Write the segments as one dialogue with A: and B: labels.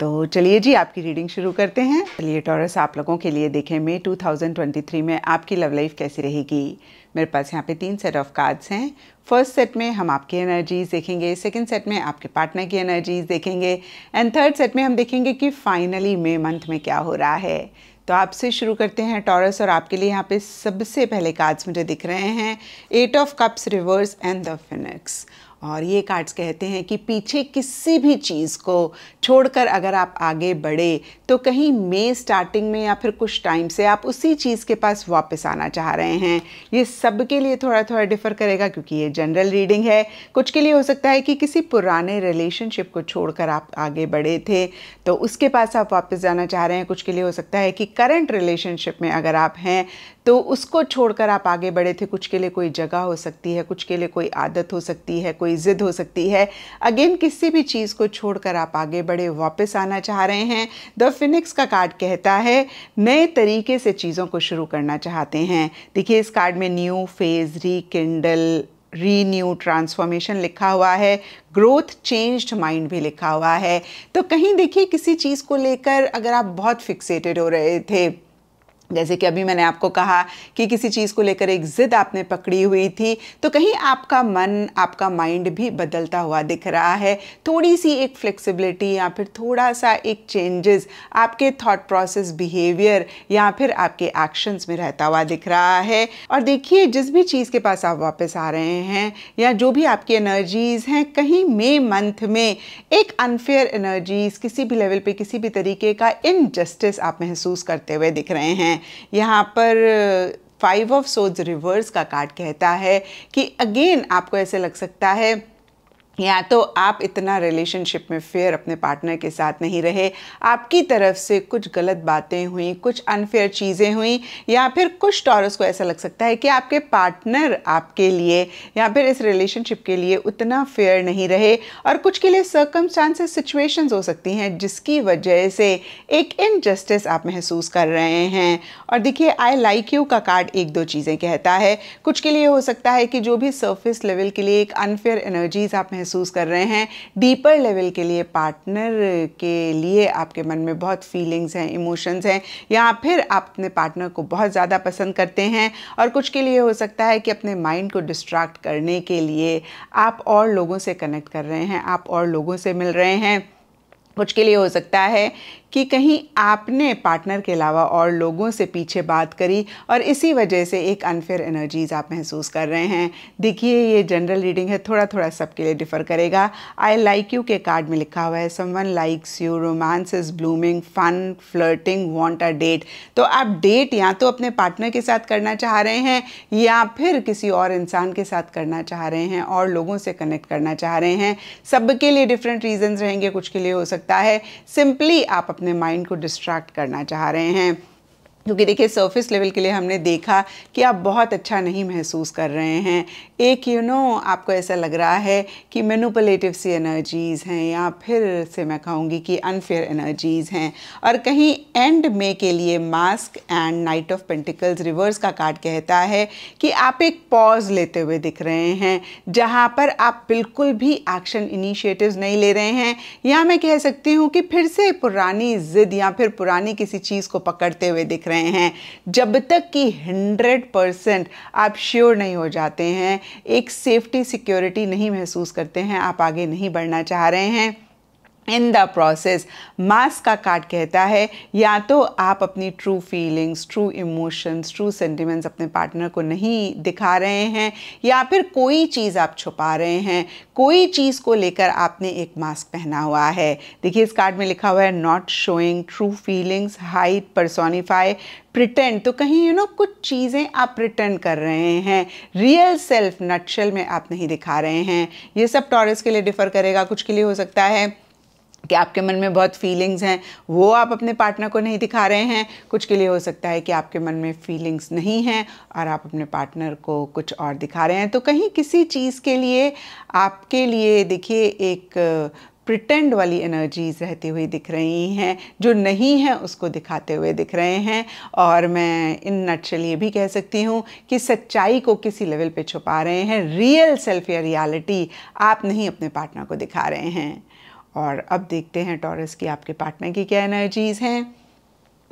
A: तो चलिए जी आपकी रीडिंग शुरू करते हैं चलिए टॉरस आप लोगों के लिए देखें मई 2023 में आपकी लव लाइफ कैसी रहेगी मेरे पास यहाँ पे तीन सेट ऑफ कार्ड्स हैं फर्स्ट सेट में हम आपकी एनर्जीज देखेंगे सेकंड सेट में आपके पार्टनर की एनर्जीज देखेंगे एंड थर्ड सेट में हम देखेंगे कि फाइनली मे मंथ में क्या हो रहा है तो आपसे शुरू करते हैं टॉरस और आपके लिए यहाँ पे सबसे पहले कार्ड्स मुझे दिख रहे हैं eight of cups reverse and the phoenix और ये कार्ड्स कहते हैं कि पीछे किसी भी चीज़ को छोड़कर अगर आप आगे बढ़े तो कहीं मे स्टार्टिंग में या फिर कुछ टाइम से आप उसी चीज़ के पास वापस आना चाह रहे हैं ये सब के लिए थोड़ा थोड़ा डिफ़र करेगा क्योंकि ये जनरल रीडिंग है कुछ के लिए हो सकता है कि किसी पुराने रिलेशनशिप को छोड़कर आप आगे बढ़े थे तो उसके पास आप वापस जाना चाह रहे हैं कुछ के लिए हो सकता है कि करंट रिलेशनशिप में अगर आप हैं तो उसको छोड़कर आप आगे बढ़े थे कुछ के लिए कोई जगह हो सकती है कुछ के लिए कोई आदत हो सकती है कोई कोई ज़िद हो सकती है अगेन किसी भी चीज़ को छोड़कर आप आगे बढ़े वापस आना चाह रहे हैं द फिनिक्स का कार्ड कहता है नए तरीके से चीज़ों को शुरू करना चाहते हैं देखिए इस कार्ड में new phase rekindle renew transformation लिखा हुआ है ग्रोथ चेंज्ड माइंड भी लिखा हुआ है तो कहीं देखिए किसी चीज़ को लेकर अगर आप बहुत फिक्सेटेड हो रहे थे जैसे कि अभी मैंने आपको कहा कि किसी चीज़ को लेकर एक ज़िद आपने पकड़ी हुई थी तो कहीं आपका मन आपका माइंड भी बदलता हुआ दिख रहा है थोड़ी सी एक फ्लेक्सिबिलिटी या फिर थोड़ा सा एक चेंजेस आपके थॉट प्रोसेस बिहेवियर या फिर आपके एक्शंस में रहता हुआ दिख रहा है और देखिए जिस भी चीज़ के पास आप वापस आ रहे हैं या जो भी आपकी एनर्जीज़ हैं कहीं मे मंथ में एक अनफेयर एनर्जीज़ किसी भी लेवल पर किसी भी तरीके का इनजस्टिस आप महसूस करते हुए दिख रहे हैं हैं यहाँ पर फाइव ऑफ सोज रिवर्स का कार्ड कहता है कि अगेन आपको ऐसे लग सकता है या तो आप इतना रिलेशनशिप में फेयर अपने पार्टनर के साथ नहीं रहे आपकी तरफ से कुछ गलत बातें हुई कुछ अनफेयर चीज़ें हुई या फिर कुछ टॉरस को ऐसा लग सकता है कि आपके पार्टनर आपके लिए या फिर इस रिलेशनशिप के लिए उतना फेयर नहीं रहे और कुछ के लिए सर्कम सिचुएशन हो सकती हैं जिसकी वजह से एक इनजस्टिस आप महसूस कर रहे हैं और देखिए आई लाइक यू का कार्ड एक दो चीज़ें कहता है कुछ के लिए हो सकता है कि जो भी सर्फिस लेवल के लिए एक अनफेयर एनर्जीज आप महसूस कर रहे हैं डीपर लेवल के लिए पार्टनर के लिए आपके मन में बहुत फीलिंग्स हैं इमोशंस हैं या फिर आप अपने पार्टनर को बहुत ज़्यादा पसंद करते हैं और कुछ के लिए हो सकता है कि अपने माइंड को डिस्ट्रैक्ट करने के लिए आप और लोगों से कनेक्ट कर रहे हैं आप और लोगों से मिल रहे हैं कुछ के लिए हो सकता है कि कहीं आपने पार्टनर के अलावा और लोगों से पीछे बात करी और इसी वजह से एक अनफेयर एनर्जीज़ आप महसूस कर रहे हैं देखिए ये जनरल रीडिंग है थोड़ा थोड़ा सबके लिए डिफ़र करेगा आई लाइक यू के कार्ड में लिखा हुआ है someone likes you romance is blooming fun flirting want a date तो आप डेट या तो अपने पार्टनर के साथ करना चाह रहे हैं या फिर किसी और इंसान के साथ करना चाह रहे हैं और लोगों से कनेक्ट करना चाह रहे हैं सबके लिए डिफरेंट रीजन रहेंगे कुछ के लिए हो सकता है सिंपली आप अपने अपने माइंड को डिस्ट्रैक्ट करना चाह रहे हैं क्योंकि देखिए सरफेस लेवल के लिए हमने देखा कि आप बहुत अच्छा नहीं महसूस कर रहे हैं एक यू you नो know, आपको ऐसा लग रहा है कि मेनुपलेटिव सी एनर्जीज़ हैं या फिर से मैं कहूँगी कि अनफेयर एनर्जीज़ हैं और कहीं एंड में के लिए mask and knight of pentacles reverse का कार्ड कहता है कि आप एक पॉज लेते हुए दिख रहे हैं जहाँ पर आप बिल्कुल भी एक्शन इनिशिएटिव नहीं ले रहे हैं या मैं कह सकती हूँ कि फिर से पुरानी ज़िद या फिर पुरानी किसी चीज़ को पकड़ते हुए दिख रहे रहे हैं जब तक कि हंड्रेड परसेंट आप श्योर नहीं हो जाते हैं एक सेफ्टी सिक्योरिटी नहीं महसूस करते हैं आप आगे नहीं बढ़ना चाह रहे हैं इन द प्रोसेस मास्क का कार्ड कहता है या तो आप अपनी true feelings true emotions true sentiments अपने पार्टनर को नहीं दिखा रहे हैं या फिर कोई चीज़ आप छुपा रहे हैं कोई चीज़ को लेकर आपने एक मास्क पहना हुआ है देखिए इस कार्ड में लिखा हुआ है not showing true feelings hide personify pretend तो कहीं यू you नो know, कुछ चीज़ें आप प्रिटेंड कर रहे हैं रियल सेल्फ नटशल में आप नहीं दिखा रहे हैं ये सब टॉरस के लिए डिफ़र करेगा कुछ के लिए हो सकता है कि आपके मन में बहुत फीलिंग्स हैं वो आप अपने पार्टनर को नहीं दिखा रहे हैं कुछ के लिए हो सकता है कि आपके मन में फीलिंग्स नहीं हैं और आप अपने पार्टनर को कुछ और दिखा रहे हैं तो कहीं किसी चीज़ के लिए आपके लिए देखिए एक प्रिटेंड वाली एनर्जीज रहती हुई दिख रही हैं जो नहीं है उसको दिखाते हुए दिख रहे हैं और मैं इन नटशल ये भी कह सकती हूँ कि सच्चाई को किसी लेवल पे छुपा रहे हैं रियल सेल्फ या रियलिटी आप नहीं अपने पार्टनर को दिखा रहे हैं और अब देखते हैं टॉरस की आपके पार्टनर की क्या एनर्जीज़ हैं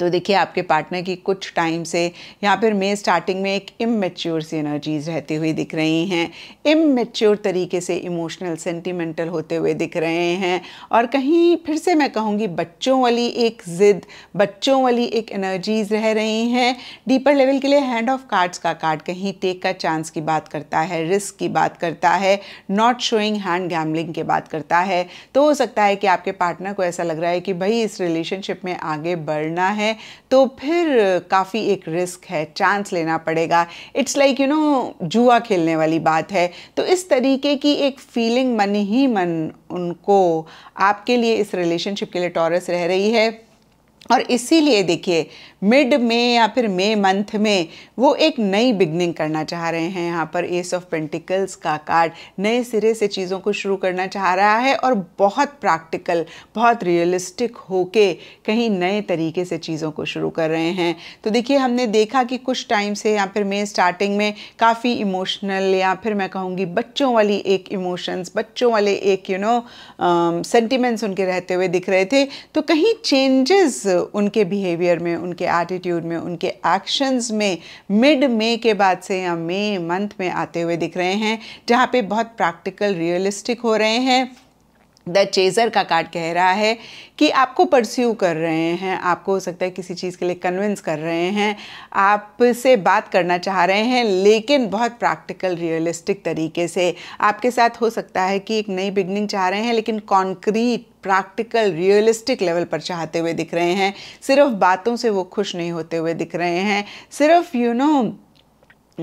A: तो देखिए आपके पार्टनर की कुछ टाइम से यहाँ पर मे स्टार्टिंग में एक इमेच्योर सी एनर्जीज रहती हुई दिख रही हैं इमेच्योर तरीके से इमोशनल सेंटिमेंटल होते हुए दिख रहे हैं और कहीं फिर से मैं कहूँगी बच्चों वाली एक ज़िद बच्चों वाली एक एनर्जीज रह रही हैं डीपर लेवल के लिए हैंड ऑफ कार्ड्स का कार्ड कहीं टेक का चांस की बात करता है रिस्क की बात करता है नॉट शोइंग हैंड गैमलिंग की बात करता है तो हो सकता है कि आपके पार्टनर को ऐसा लग रहा है कि भाई इस रिलेशनशिप में आगे बढ़ना है है तो फिर काफ़ी एक रिस्क है चांस लेना पड़ेगा इट्स लाइक यू नो जुआ खेलने वाली बात है तो इस तरीके की एक फीलिंग मन ही मन उनको आपके लिए इस रिलेशनशिप के लिए टॉरस रह रही है और इसीलिए देखिए मिड में या फिर मे मंथ में वो एक नई बिगनिंग करना चाह रहे हैं यहाँ पर एस ऑफ पेंटिकल्स का कार्ड नए सिरे से चीज़ों को शुरू करना चाह रहा है और बहुत प्रैक्टिकल बहुत रियलिस्टिक होके कहीं नए तरीके से चीज़ों को शुरू कर रहे हैं तो देखिए हमने देखा कि कुछ टाइम से या फिर मे स्टार्टिंग में काफ़ी इमोशनल या फिर मैं कहूँगी बच्चों वाली एक इमोशंस बच्चों वाले एक यू नो सेंटिमेंट्स उनके रहते हुए दिख रहे थे तो कहीं चेंजेस उनके बिहेवियर में उनके एटीट्यूड में उनके एक्शंस में मिड मे के बाद से या मे मंथ में आते हुए दिख रहे हैं जहाँ पे बहुत प्रैक्टिकल रियलिस्टिक हो रहे हैं द चेजर का कार्ड कह रहा है कि आपको परस्यू कर रहे हैं आपको हो सकता है किसी चीज़ के लिए कन्विंस कर रहे हैं आपसे बात करना चाह रहे हैं लेकिन बहुत प्रैक्टिकल रियलिस्टिक तरीके से आपके साथ हो सकता है कि एक नई बिगनिंग चाह रहे हैं लेकिन कॉन्क्रीट प्रैक्टिकल रियलिस्टिक लेवल पर चाहते हुए दिख रहे हैं सिर्फ बातों से वो खुश नहीं होते हुए दिख रहे हैं सिर्फ you you know know,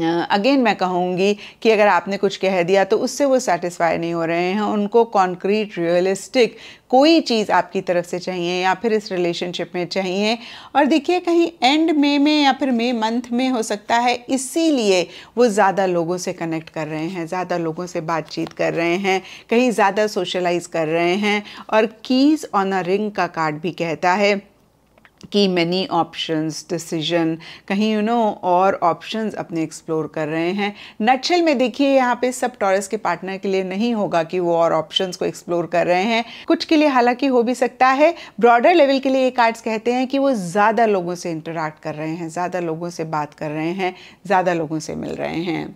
A: again मैं कहूँगी कि अगर आपने कुछ कह दिया तो उससे वो सेटिस्फाई नहीं हो रहे हैं उनको कॉन्क्रीट रियलिस्टिक कोई चीज़ आपकी तरफ से चाहिए या फिर इस रिलेशनशिप में चाहिए और देखिए कहीं एंड मे में या फिर मे मंथ में हो सकता है इसीलिए वो ज़्यादा लोगों से कनेक्ट कर रहे हैं ज़्यादा लोगों से बातचीत कर रहे हैं कहीं ज़्यादा सोशलाइज कर रहे हैं और कीज़ ऑन अ रिंग का कार्ड भी कहता है कि मैनी ऑप्शंस डिसीजन कहीं यू नो और ऑप्शंस अपने एक्सप्लोर कर रहे हैं नक्शल में देखिए यहाँ पे सब टॉरस के पार्टनर के लिए नहीं होगा कि वो और ऑप्शंस को एक्सप्लोर कर रहे हैं कुछ के लिए हालांकि हो भी सकता है ब्रॉडर लेवल के लिए ये कार्ड्स कहते हैं कि वो ज़्यादा लोगों से इंटरेक्ट कर रहे हैं ज़्यादा लोगों से बात कर रहे हैं ज़्यादा लोगों से मिल रहे हैं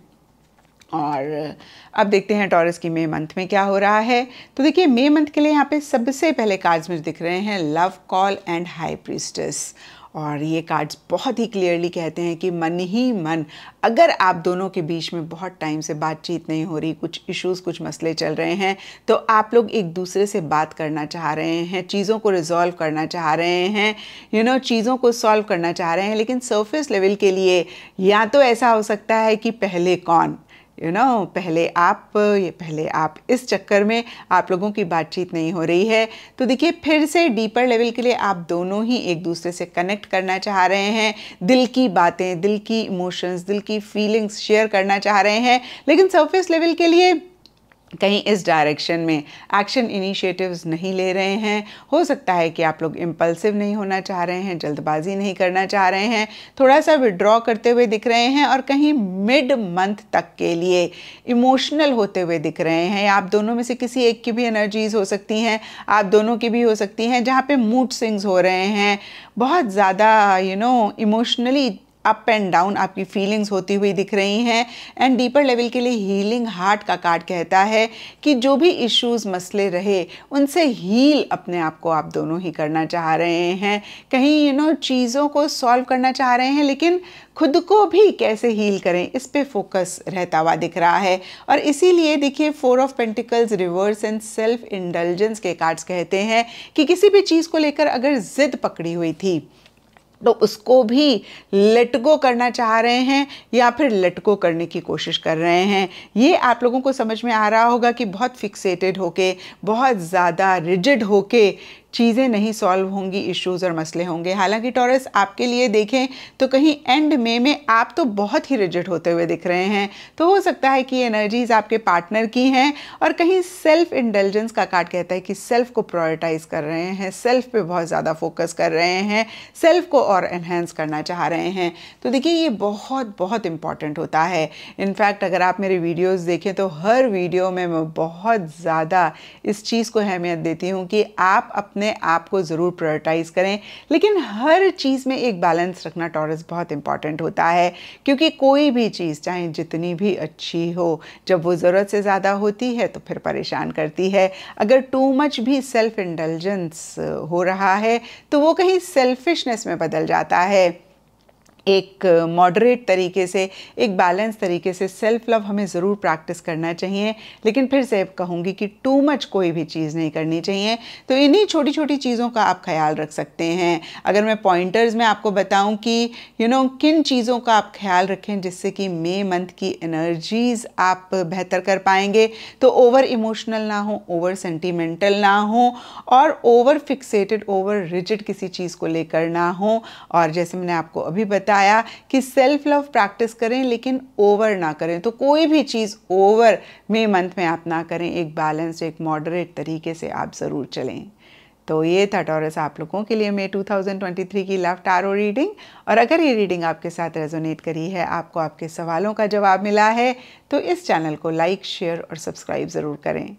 A: और अब देखते हैं टॉरस की मे मंथ में क्या हो रहा है तो देखिए मे मंथ के लिए यहाँ पे सबसे पहले कार्ड्स मुझे दिख रहे हैं love call and high priestess और ये कार्ड्स बहुत ही क्लियरली कहते हैं कि मन ही मन अगर आप दोनों के बीच में बहुत टाइम से बातचीत नहीं हो रही कुछ इश्यूज कुछ मसले चल रहे हैं तो आप लोग एक दूसरे से बात करना चाह रहे हैं चीज़ों को रिजॉल्व करना चाह रहे हैं यू नो चीज़ों को सॉल्व करना चाह रहे हैं लेकिन सरफेस लेवल के लिए या तो ऐसा हो सकता है कि पहले कौन यू you नो know, पहले आप ये पहले आप इस चक्कर में आप लोगों की बातचीत नहीं हो रही है तो देखिए फिर से डीपर लेवल के लिए आप दोनों ही एक दूसरे से कनेक्ट करना चाह रहे हैं दिल की बातें दिल की इमोशंस दिल की फीलिंग्स शेयर करना चाह रहे हैं लेकिन सरफेस लेवल के लिए कहीं इस डायरेक्शन में एक्शन इनिशिएटिव्स नहीं ले रहे हैं हो सकता है कि आप लोग इम्पल्सिव नहीं होना चाह रहे हैं जल्दबाजी नहीं करना चाह रहे हैं थोड़ा सा विड्रॉ करते हुए दिख रहे हैं और कहीं मिड मंथ तक के लिए इमोशनल होते हुए दिख रहे हैं आप दोनों में से किसी एक की भी एनर्जीज हो सकती हैं आप दोनों की भी हो सकती हैं जहाँ पर मूड स्विंग्स हो रहे हैं बहुत ज़्यादा you know emotionally up and down आपकी फीलिंग्स होती हुई दिख रही हैं एंड डीपर लेवल के लिए हीलिंग हार्ट का कार्ड कहता है कि जो भी इश्यूज मसले रहे उनसे हील अपने आप को आप दोनों ही करना चाह रहे हैं कहीं यू नो चीज़ों को सॉल्व करना चाह रहे हैं लेकिन खुद को भी कैसे हील करें इस पे फोकस रहता हुआ दिख रहा है और इसीलिए देखिए four of pentacles reverse and self indulgence के कार्ड्स कहते हैं कि किसी भी चीज़ को लेकर अगर ज़िद पकड़ी हुई थी तो उसको भी लटको करना चाह रहे हैं या फिर लटको करने की कोशिश कर रहे हैं ये आप लोगों को समझ में आ रहा होगा कि बहुत फिक्सेटेड होके बहुत ज़्यादा रिजिड होके चीज़ें नहीं सॉल्व होंगी इश्यूज़ और मसले होंगे हालांकि टॉरस आपके लिए देखें तो कहीं एंड में में आप तो बहुत ही रिजिट होते हुए दिख रहे हैं तो हो सकता है कि एनर्जीज़ आपके पार्टनर की हैं और कहीं सेल्फ इंटेलिजेंस का कार्ड कहता है कि सेल्फ को प्रायोरिटाइज कर रहे हैं सेल्फ पे बहुत ज़्यादा फोकस कर रहे हैं सेल्फ को और एनहेंस करना चाह रहे हैं तो देखिए ये बहुत बहुत इंपॉर्टेंट होता है इनफैक्ट अगर आप मेरे वीडियोज़ देखें तो हर वीडियो में मैं बहुत ज़्यादा इस चीज़ को अहमियत देती हूँ कि आप अपने अपने आप को ज़रूर प्रायोरिटाइज़ करें लेकिन हर चीज़ में एक बैलेंस रखना टॉरस बहुत इंपॉर्टेंट होता है क्योंकि कोई भी चीज़ चाहे जितनी भी अच्छी हो जब वो ज़रूरत से ज़्यादा होती है तो फिर परेशान करती है अगर टू मच भी सेल्फ इंटेलिजेंस हो रहा है तो वो कहीं सेल्फिशनेस में बदल जाता है एक मॉडरेट तरीके से एक बैलेंस तरीके से सेल्फ लव हमें ज़रूर प्रैक्टिस करना चाहिए लेकिन फिर से कहूँगी कि टू मच कोई भी चीज़ नहीं करनी चाहिए तो इन्हीं छोटी छोटी चीज़ों का आप ख्याल रख सकते हैं अगर मैं पॉइंटर्स में आपको बताऊँ कि यू you नो know, किन चीज़ों का आप ख्याल रखें जिससे कि मे मंथ की एनर्जीज़ आप बेहतर कर पाएंगे तो ओवर इमोशनल ना हो ओवर सेंटिमेंटल ना हो और ओवर फिक्सेटेड ओवर रिजिड किसी चीज़ को लेकर ना हो और जैसे मैंने आपको अभी बताया बताया कि सेल्फ लव प्रैक्टिस करें लेकिन ओवर ना करें तो कोई भी चीज़ ओवर मे मंथ में आप ना करें एक बैलेंस एक मॉडरेट तरीके से आप ज़रूर चलें तो ये था टॉरस आप लोगों के लिए मे 2023 की लव टारो रीडिंग और अगर ये रीडिंग आपके साथ रेजोनेट करी है आपको आपके सवालों का जवाब मिला है तो इस चैनल को लाइक शेयर और सब्सक्राइब ज़रूर करें